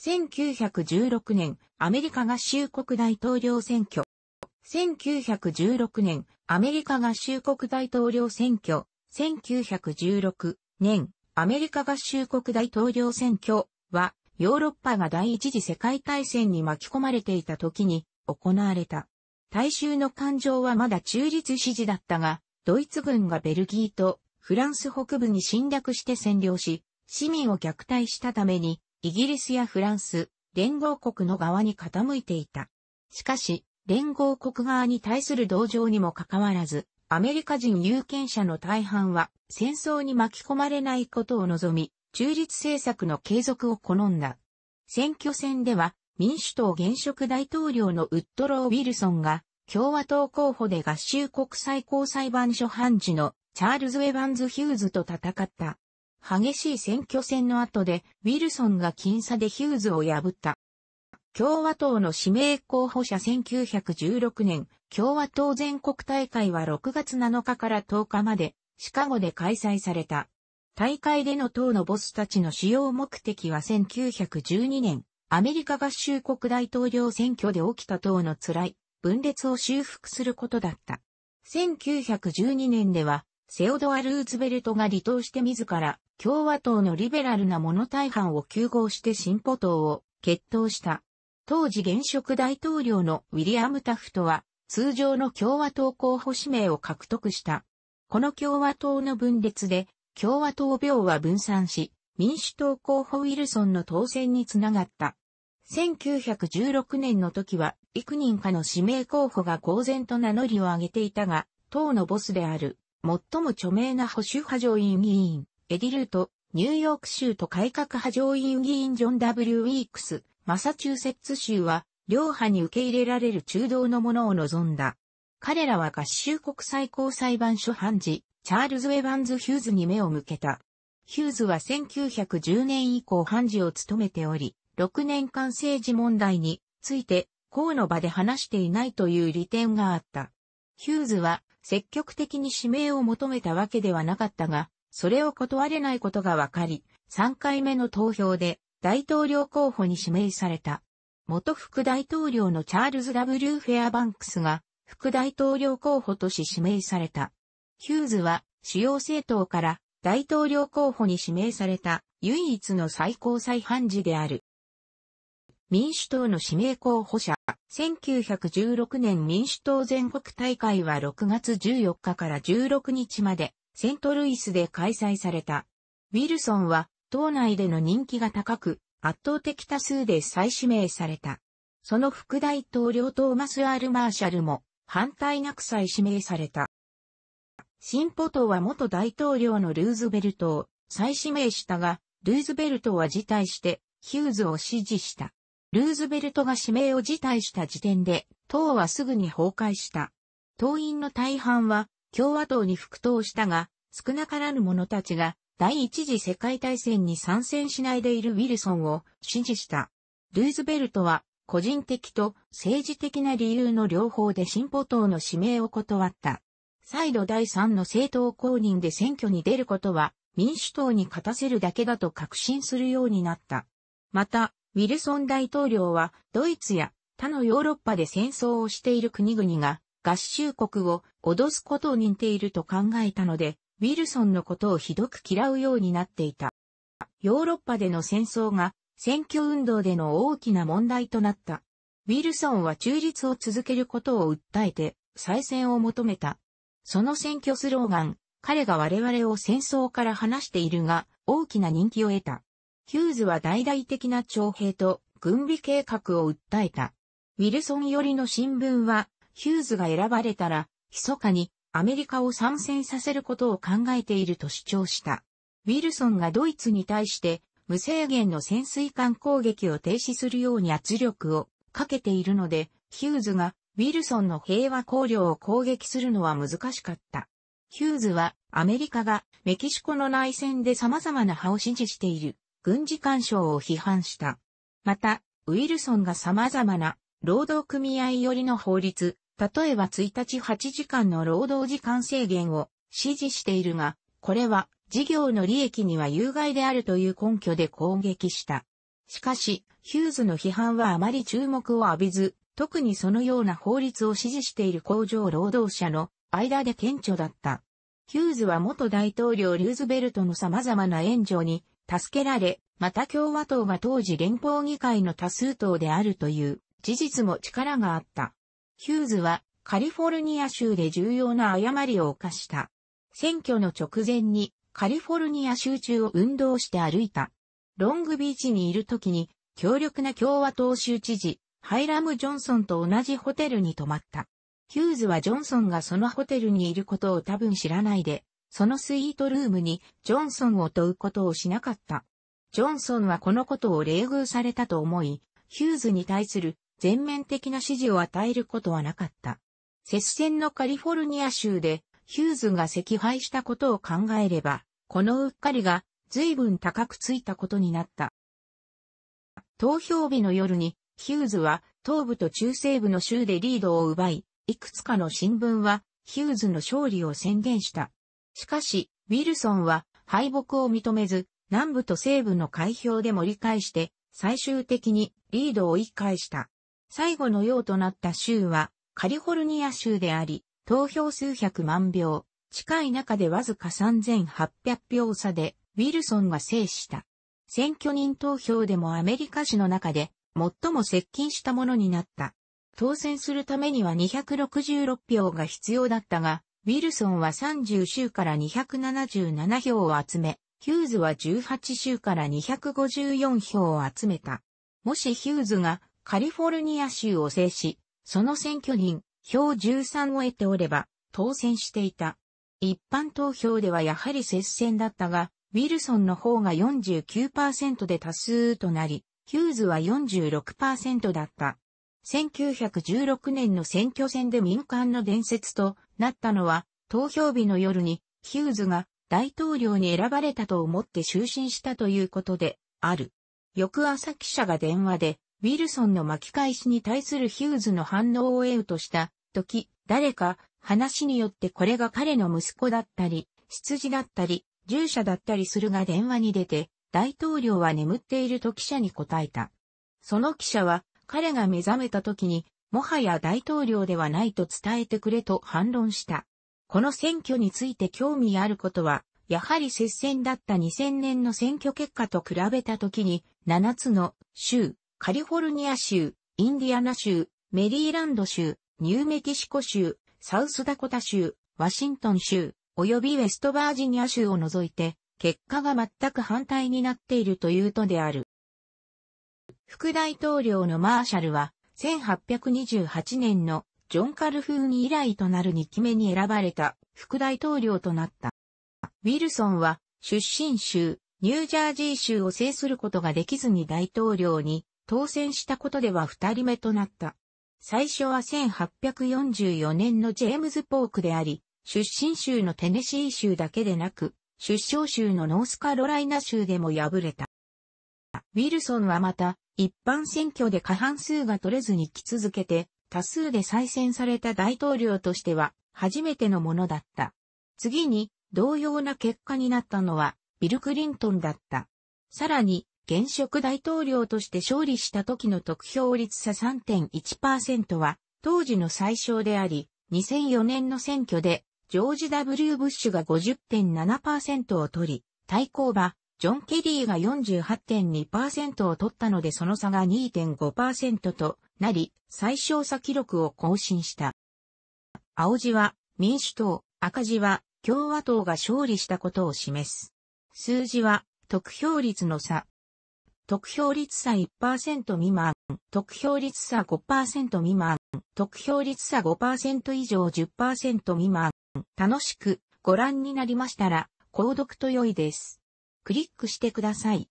1916年、アメリカ合衆国大統領選挙。1916年、アメリカ合衆国大統領選挙。1916年、アメリカ合衆国大統領選挙は、ヨーロッパが第一次世界大戦に巻き込まれていた時に行われた。大衆の感情はまだ中立支持だったが、ドイツ軍がベルギーとフランス北部に侵略して占領し、市民を虐待したためにイギリスやフランス、連合国の側に傾いていた。しかし、連合国側に対する同情にもかかわらず、アメリカ人有権者の大半は戦争に巻き込まれないことを望み、中立政策の継続を好んだ。選挙戦では民主党現職大統領のウッドロー・ウィルソンが共和党候補で合衆国最高裁判所判事のチャールズ・エヴァンズ・ヒューズと戦った。激しい選挙戦の後で、ウィルソンが僅差でヒューズを破った。共和党の指名候補者1916年、共和党全国大会は6月7日から10日まで、シカゴで開催された。大会での党のボスたちの主要目的は1912年、アメリカ合衆国大統領選挙で起きた党の辛い分裂を修復することだった。1912年ではセオドア・ルーズベルトが離党して自ら、共和党のリベラルなもの。大半を休合して進歩党を決闘した。当時現職大統領のウィリアム・タフトは、通常の共和党候補指名を獲得した。この共和党の分裂で、共和党病は分散し、民主党候補ウィルソンの当選につながった。1916年の時は、幾人かの指名候補が公然と名乗りを上げていたが、党のボスである最も著名な保守派上院議員、エディ・ルート、ニューヨーク州と改革派上院議員ジョン・ W・ ウィークス、マサチューセッツ州は、両派に受け入れられる中道のものを望んだ。彼らは合衆国最高裁判所判事、チャールズ・ウェバンズ・ヒューズに目を向けた。ヒューズは1910年以降判事を務めており、6年間政治問題について、公の場で話していないという利点があった。ヒューズは積極的に指名を求めたわけではなかったが、それを断れないことが分かり、3回目の投票で大統領候補に指名された。元副大統領のチャールズ・ W・ フェアバンクスが副大統領候補とし指名された。ヒューズは主要政党から大統領候補に指名された唯一の最高裁判事である。民主党の指名候補者。1916年民主党全国大会は6月14日から16日までセントルイスで開催された。ウィルソンは党内での人気が高く圧倒的多数で再指名された。その副大統領トーマス・アール・マーシャルも反対なく再指名された。進歩党は元大統領のルーズベルトを再指名したが、ルーズベルトは辞退してヒューズを支持した。ルーズベルトが指名を辞退した時点で、党はすぐに崩壊した。党員の大半は共和党に復党したが、少なからぬ者たちが第一次世界大戦に参戦しないでいるウィルソンを支持した。ルーズベルトは個人的と政治的な理由の両方で進歩党の指名を断った。再度第三の政党公認で選挙に出ることは民主党に勝たせるだけだと確信するようになった。また、ウィルソン大統領は、ドイツや他のヨーロッパで戦争をしている国々が、合衆国を脅すことを認定いると考えたので、ウィルソンのことをひどく嫌うようになっていた。ヨーロッパでの戦争が選挙運動での大きな問題となった。ウィルソンは中立を続けることを訴えて再選を求めた。その選挙スローガン、彼が我々を戦争から離しているが大きな人気を得た。ヒューズは大々的な徴兵と軍備計画を訴えた。ウィルソン寄りの新聞は、ヒューズが選ばれたら、密かにアメリカを参戦させることを考えていると主張した。ウィルソンがドイツに対して無制限の潜水艦攻撃を停止するように圧力をかけているので、ヒューズがウィルソンの平和考慮を攻撃するのは難しかった。ヒューズはアメリカがメキシコの内戦で様々な派を支持している軍事干渉を批判した。また、ウィルソンが様々な労働組合寄りの法律、例えば1日8時間の労働時間制限を支持しているが、これは事業の利益には有害であるという根拠で攻撃した。しかし、ヒューズの批判はあまり注目を浴びず、特にそのような法律を支持している工場労働者の間で顕著だった。ヒューズは元大統領リューズベルトの様々な援助に助けられ、また共和党が当時連邦議会の多数党であるという事実も力があった。ヒューズはカリフォルニア州で重要な誤りを犯した。選挙の直前にカリフォルニア州中を運動して歩いた。ロングビーチにいる時に強力な共和党州知事、ハイラム・ジョンソンと同じホテルに泊まった。ヒューズはジョンソンがそのホテルにいることを多分知らないで、そのスイートルームにジョンソンを問うことをしなかった。ジョンソンはこのことを冷遇されたと思い、ヒューズに対する全面的な支持を与えることはなかった。接戦のカリフォルニア州でヒューズが赤敗したことを考えれば、このうっかりが随分高くついたことになった。投票日の夜にヒューズは東部と中西部の州でリードを奪い、いくつかの新聞はヒューズの勝利を宣言した。しかし、ウィルソンは敗北を認めず、南部と西部の開票で盛り返して、最終的にリードを一回した。最後のようとなった州は、カリフォルニア州であり、投票数百万票、近い中でわずか3800票差で、ウィルソンが制した。選挙人投票でもアメリカ史の中で、最も接近したものになった。当選するためには266票が必要だったが、ウィルソンは30州から277票を集め、ヒューズは18州から254票を集めた。もしヒューズがカリフォルニア州を制し、その選挙人、票13を得ておれば、当選していた。一般投票ではやはり接戦だったが、ウィルソンの方が49%で多数となり、ヒューズは46%だった。1916年の選挙戦で民間の伝説となったのは、投票日の夜にヒューズが大統領に選ばれたと思って就寝したということである。翌朝記者が電話で、ウィルソンの巻き返しに対するヒューズの反応を得うとした時、誰か話によってこれが彼の息子だったり、羊だったり、従者だったりするが電話に出て、大統領は眠っていると記者に答えた。その記者は彼が目覚めた時に、もはや大統領ではないと伝えてくれと反論した。この選挙について興味あることは、やはり接戦だった2000年の選挙結果と比べた時に、7つの州、カリフォルニア州、インディアナ州、メリーランド州、ニューメキシコ州、サウスダコタ州、ワシントン州、及びウェストバージニア州を除いて、結果が全く反対になっているというとである。副大統領のマーシャルは、1828年のジョン・カルフーン以来となる2期目に選ばれた副大統領となった。ウィルソンは出身州、ニュージャージー州を制することができずに大統領に当選したことでは二人目となった。最初は1844年のジェームズ・ポークであり、出身州のテネシー州だけでなく、出生州のノースカロライナ州でも敗れた。ウィルソンはまた、一般選挙で過半数が取れずに来続けて、多数で再選された大統領としては、初めてのものだった。次に、同様な結果になったのは、ビル・クリントンだった。さらに、現職大統領として勝利した時の得票率差3.1%は、当時の最小であり、2004年の選挙で、ジョージ・ W・ ブッシュが50.7%を取り、対抗馬、ジョン・ケリーが48.2%を取ったのでその差が2.5%となり、最小差記録を更新した。青字は民主党、赤字は共和党が勝利したことを示す。数字は得票率の差。得票率差1%未満、得票率差5%未満、得票率差5%以上10%未満。楽しくご覧になりましたら、購読と良いです。クリックしてください。